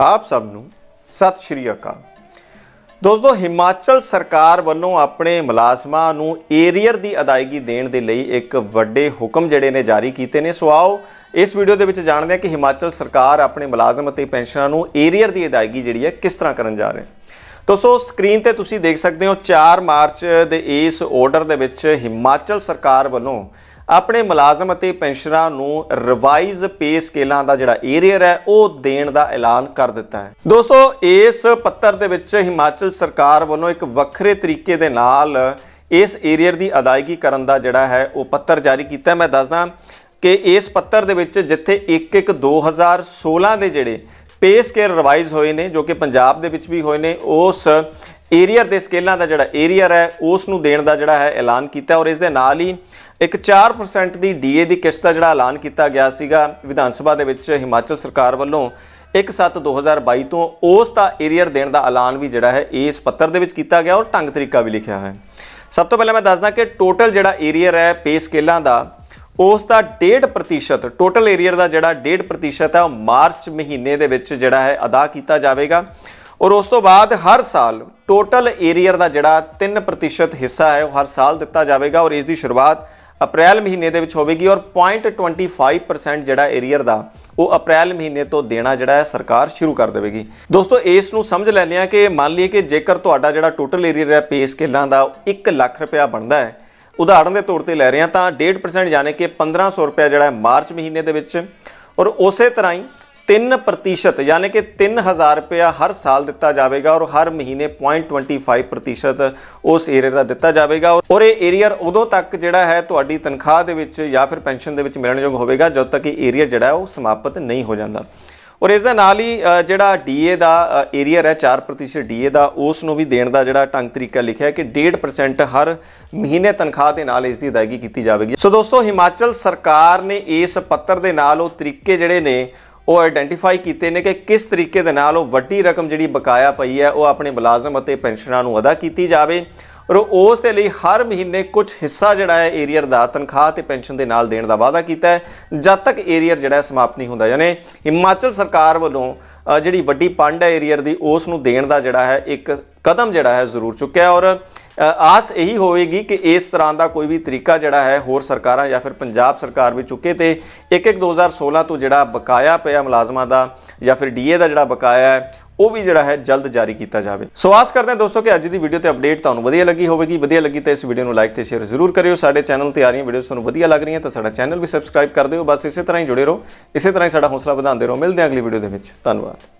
ਆਪ ਸਭ ਨੂੰ ਸਤਿ ਸ਼੍ਰੀ ਅਕਾਲ ਦੋਸਤੋ ਹਿਮਾਚਲ ਸਰਕਾਰ ਵੱਲੋਂ ਆਪਣੇ ਮੁਲਾਜ਼ਮਾਂ ਨੂੰ ਏਰੀਅਰ ਦੀ ਅਦਾਇਗੀ ਦੇਣ ਦੇ ਲਈ ਇੱਕ ਵੱਡੇ ਹੁਕਮ ਜਿਹੜੇ ਨੇ ਜਾਰੀ ਕੀਤੇ ਨੇ ਸੋ ਆਓ ਇਸ ਵੀਡੀਓ ਦੇ ਵਿੱਚ ਜਾਣਦੇ ਹਾਂ ਕਿ ਹਿਮਾਚਲ ਸਰਕਾਰ ਆਪਣੇ ਮੁਲਾਜ਼ਮ ਅਤੇ ਪੈਨਸ਼ਨਰਾਂ ਨੂੰ ਏਰੀਅਰ ਦੀ ਅਦਾਇਗੀ ਜਿਹੜੀ ਹੈ ਕਿਸ ਤਰ੍ਹਾਂ ਕਰਨ ਜਾ ਰਹੇ ਹੈ ਦੋਸਤੋ ਸਕਰੀਨ ਤੇ ਤੁਸੀਂ ਦੇਖ ਸਕਦੇ ਹੋ 4 ਮਾਰਚ ਦੇ ਇਸ ਆਰਡਰ ਦੇ ਵਿੱਚ ਹਿਮਾਚਲ ਸਰਕਾਰ ਵੱਲੋਂ ਆਪਣੇ ਮੁਲਾਜ਼ਮ ਅਤੇ ਪੈਨਸ਼ਨਰਾਂ ਨੂੰ ਰਿਵਾਈਜ਼ ਪੇ ਸਕੇਲਾਂ ਦਾ ਜਿਹੜਾ ਏਰੀਅਰ ਹੈ ਉਹ ਦੇਣ ਦਾ ਐਲਾਨ ਕਰ ਦਿੱਤਾ ਹੈ ਦੋਸਤੋ ਇਸ ਪੱਤਰ ਦੇ ਵਿੱਚ ਹਿਮਾਚਲ ਸਰਕਾਰ ਵੱਲੋਂ ਇੱਕ ਵੱਖਰੇ ਤਰੀਕੇ ਦੇ ਨਾਲ ਇਸ ਏਰੀਅਰ ਦੀ ਅਦਾਇਗੀ ਕਰਨ ਦਾ ਜਿਹੜਾ ਹੈ ਉਹ ਪੱਤਰ ਜਾਰੀ ਕੀਤਾ ਮੈਂ ਦੱਸਦਾ ਕਿ ਇਸ ਪੱਤਰ ਦੇ ਵਿੱਚ ਜਿੱਥੇ 1 1 2016 ਦੇ ਜਿਹੜੇ ਪੇ ਸਕੇਲ ਰਿਵਾਈਜ਼ ਹੋਏ ਨੇ ਜੋ ਕਿ ਪੰਜਾਬ ਦੇ ਵਿੱਚ ਵੀ ਹੋਏ ਨੇ ਉਸ ਏਰੀਆ ਦੇ ਸਕੇਲਾਂ ਦਾ ਜਿਹੜਾ ਏਰੀਆ ਹੈ ਉਸ ਨੂੰ ਦੇਣ ਦਾ ਜਿਹੜਾ ਹੈ ਐਲਾਨ ਕੀਤਾ ਔਰ ਇਸ ਦੇ ਨਾਲ ਹੀ ਇੱਕ 4% ਦੀ ਡੀਏ ਦੀ ਕਿਸ਼ਤ ਦਾ ਜਿਹੜਾ ਐਲਾਨ ਕੀਤਾ ਗਿਆ ਸੀਗਾ ਵਿਧਾਨ ਸਭਾ ਦੇ ਵਿੱਚ ਹਿਮਾਚਲ ਸਰਕਾਰ ਵੱਲੋਂ 17/2022 ਤੋਂ ਉਸ ਦਾ ਏਰੀਆ ਦੇਣ ਦਾ ਐਲਾਨ ਵੀ ਜਿਹੜਾ ਹੈ ਇਸ ਪੱਤਰ ਦੇ ਵਿੱਚ ਕੀਤਾ ਗਿਆ ਔਰ ਟੰਗ ਤਰੀਕਾ ਵੀ ਲਿਖਿਆ ਹੈ ਸਭ ਤੋਂ ਪਹਿਲਾਂ ਮੈਂ ਦੱਸਦਾ ਕਿ ਟੋਟਲ ਜਿਹੜਾ ਏਰੀਆ ਹੈ ਪੇ ਸਕੇਲਾਂ ਦਾ ਉਸ ਦਾ 1.5% ਟੋਟਲ ਏਰੀਆ ਦਾ ਜਿਹੜਾ 1.5% ਹੈ ਉਹ ਮਾਰਚ ਮਹੀਨੇ ਦੇ ਵਿੱਚ ਜਿਹੜਾ ਹੈ ਅਦਾ ਕੀਤਾ ਜਾਵੇਗਾ ਔਰ ਉਸ ਤੋਂ ਬਾਅਦ ਹਰ ਸਾਲ ਟੋਟਲ ਏਰੀਆ ਦਾ ਜਿਹੜਾ 3% ਹਿੱਸਾ ਹੈ ਉਹ ਹਰ ਸਾਲ ਦਿੱਤਾ ਜਾਵੇਗਾ ਔਰ ਇਸ ਦੀ ਸ਼ੁਰੂਆਤ ਅਪ੍ਰੈਲ ਮਹੀਨੇ ਦੇ ਵਿੱਚ ਹੋਵੇਗੀ ਔਰ 0.25% ਜਿਹੜਾ ਏਰੀਅਰ ਦਾ ਉਹ ਅਪ੍ਰੈਲ ਮਹੀਨੇ ਤੋਂ ਦੇਣਾ ਜਿਹੜਾ ਹੈ ਸਰਕਾਰ ਸ਼ੁਰੂ ਕਰ ਦੇਵੇਗੀ ਦੋਸਤੋ ਇਸ ਨੂੰ ਸਮਝ ਲੈਣੇ ਆ ਕਿ ਮੰਨ ਲਈਏ ਕਿ ਜੇਕਰ ਤੁਹਾਡਾ ਜਿਹੜਾ ਟੋਟਲ ਏਰੀਅਰ ਹੈ ਪੇਸ ਕਿੱਲਾਂ ਦਾ 1 ਲੱਖ ਰੁਪਇਆ ਬਣਦਾ ਹੈ ਉਦਾਹਰਣ ਦੇ ਤੌਰ ਤੇ ਲੈ ਰਹੇ ਹਾਂ ਤਾਂ 1.5% ਯਾਨੀ ਕਿ 1500 ਰੁਪਏ ਜਿਹੜਾ ਹੈ ਮਾਰਚ ਮਹੀਨੇ ਦੇ ਵਿੱਚ ਔਰ ਉਸੇ ਤਰ੍ਹਾਂ ਹੀ 3% ਯਾਨੀ ਕਿ 3000 ਰੁਪਏ ਹਰ ਸਾਲ ਦਿੱਤਾ ਜਾਵੇਗਾ ਔਰ ਹਰ ਮਹੀਨੇ 0.25% ਉਸ ਏਰੀਆ ਦਾ ਦਿੱਤਾ ਜਾਵੇਗਾ ਔਰ ਇਹ ਏਰੀਆ ਉਦੋਂ ਤੱਕ ਜਿਹੜਾ ਹੈ ਤੁਹਾਡੀ ਤਨਖਾਹ ਦੇ ਵਿੱਚ ਜਾਂ ਫਿਰ ਪੈਨਸ਼ਨ ਦੇ ਵਿੱਚ ਮਿਲਣਯੋਗ ਹੋਵੇਗਾ ਜਦ ਤੱਕ ਇਹ ਏਰੀਆ ਜਿਹੜਾ ਉਹ ਸਮਾਪਤ ਨਹੀਂ ਹੋ ਜਾਂਦਾ ਔਰ ਇਸ ਦੇ ਨਾਲ ਹੀ ਜਿਹੜਾ ਡੀਏ ਦਾ ਏਰੀਅਰ ਹੈ 4% ਡੀਏ ਦਾ ਉਸ ਨੂੰ ਵੀ ਦੇਣ ਦਾ ਜਿਹੜਾ ਢੰਗ ਤਰੀਕਾ ਲਿਖਿਆ ਕਿ 1.5% ਹਰ ਮਹੀਨੇ ਤਨਖਾਹ ਦੇ ਨਾਲ ਇਸ ਦੀ ਅਦਾਇਗੀ ਕੀਤੀ ਜਾਵੇਗੀ ਸੋ ਦੋਸਤੋ ਹਿਮਾਚਲ ਸਰਕਾਰ ਨੇ ਇਸ ਪੱਤਰ ਦੇ ਨਾਲ ਉਹ ਤਰੀਕੇ ਜਿਹੜੇ ਨੇ ਉਹ ਆਇਡੈਂਟੀਫਾਈ ਕੀਤੇ ਨੇ ਕਿ ਕਿਸ ਤਰੀਕੇ ਦੇ ਨਾਲ ਉਹ ਵੱਡੀ ਰਕਮ ਜਿਹੜੀ ਬਕਾਇਆ ਪਈ ਹੈ ਉਹ ਆਪਣੇ ਮੁਲਾਜ਼ਮ ਅਤੇ ਪੈਨਸ਼ਨਾਂ ਨੂੰ ਅਦਾ ਕੀਤੀ ਜਾਵੇ ਔਰ ਉਸ ਦੇ ਲਈ ਹਰ ਮਹੀਨੇ ਕੁਝ ਹਿੱਸਾ ਜਿਹੜਾ ਹੈ ਏਰੀਅਰ ਦਾ ਤਨਖਾਹ ਤੇ ਪੈਨਸ਼ਨ ਦੇ ਨਾਲ ਦੇਣ ਦਾ ਵਾਅਦਾ ਕੀਤਾ ਹੈ ਜਦ ਤੱਕ ਏਰੀਅਰ ਜਿਹੜਾ ਸਮਾਪਤ ਨਹੀਂ ਹੁੰਦਾ ਯਾਨੀ ਹਿਮਾਚਲ ਸਰਕਾਰ ਵੱਲੋਂ ਜਿਹੜੀ ਵੱਡੀ ਪੰਡ ਹੈ ਏਰੀਅਰ ਦੀ ਉਸ ਨੂੰ ਦੇਣ ਦਾ ਜਿਹੜਾ ਹੈ ਇੱਕ ਕਦਮ ਜਿਹੜਾ ਹੈ ਜ਼ਰੂਰ ਚੁੱਕਿਆ ਔਰ ਆਸ ਇਹੀ ਹੋਵੇਗੀ ਕਿ ਇਸ ਤਰ੍ਹਾਂ ਦਾ ਕੋਈ ਵੀ ਤਰੀਕਾ ਜਿਹੜਾ ਹੈ ਹੋਰ ਸਰਕਾਰਾਂ ਜਾਂ ਫਿਰ ਪੰਜਾਬ ਸਰਕਾਰ ਵੀ ਚੁੱਕੇ ਤੇ 1-1 2016 ਤੋਂ ਜਿਹੜਾ ਬਕਾਇਆ ਪਿਆ ਮੁਲਾਜ਼ਮਾਂ ਦਾ ਜਾਂ ਫਿਰ ਡੀਏ ਦਾ ਜਿਹੜਾ ਬਕਾਇਆ ਹੈ ਉਹ ਵੀ ਜਿਹੜਾ ਹੈ ਜਲਦ ਜਾਰੀ ਕੀਤਾ ਜਾਵੇ ਸੋ ਆਸ ਕਰਦੇ ਹਾਂ ਦੋਸਤੋ ਕਿ ਅੱਜ ਦੀ ਵੀਡੀਓ ਤੇ ਅਪਡੇਟ ਤੁਹਾਨੂੰ ਵਧੀਆ ਲੱਗੀ ਹੋਵੇਗੀ ਵਧੀਆ ਲੱਗੀ ਤਾਂ ਇਸ ਵੀਡੀਓ ਨੂੰ ਲਾਈਕ ਤੇ ਸ਼ੇਅਰ ਜ਼ਰੂਰ ਕਰਿਓ ਸਾਡੇ ਚੈਨਲ ਤੇ ਆ ਰਹੀਆਂ ਵੀਡੀਓਜ਼ ਤੁਹਾਨੂੰ ਵਧੀਆ ਲੱਗ ਰਹੀਆਂ ਤਾਂ ਸਾਡਾ ਚੈਨਲ ਵੀ ਸਬਸਕ੍ਰਾਈਬ ਕਰ ਦਿਓ ਬਸ ਇਸੇ ਤਰ੍ਹਾਂ ਹੀ ਜੁੜੇ ਰਹੋ ਇਸੇ ਤਰ੍ਹਾਂ ਹੀ ਸਾਡਾ ਹੌਸਲਾ ਵਧਾਉਂਦੇ ਰਹੋ ਮਿਲਦੇ ਹਾਂ ਅਗਲੀ ਵੀਡੀਓ ਦੇ ਵਿੱਚ ਧੰਨਵਾਦ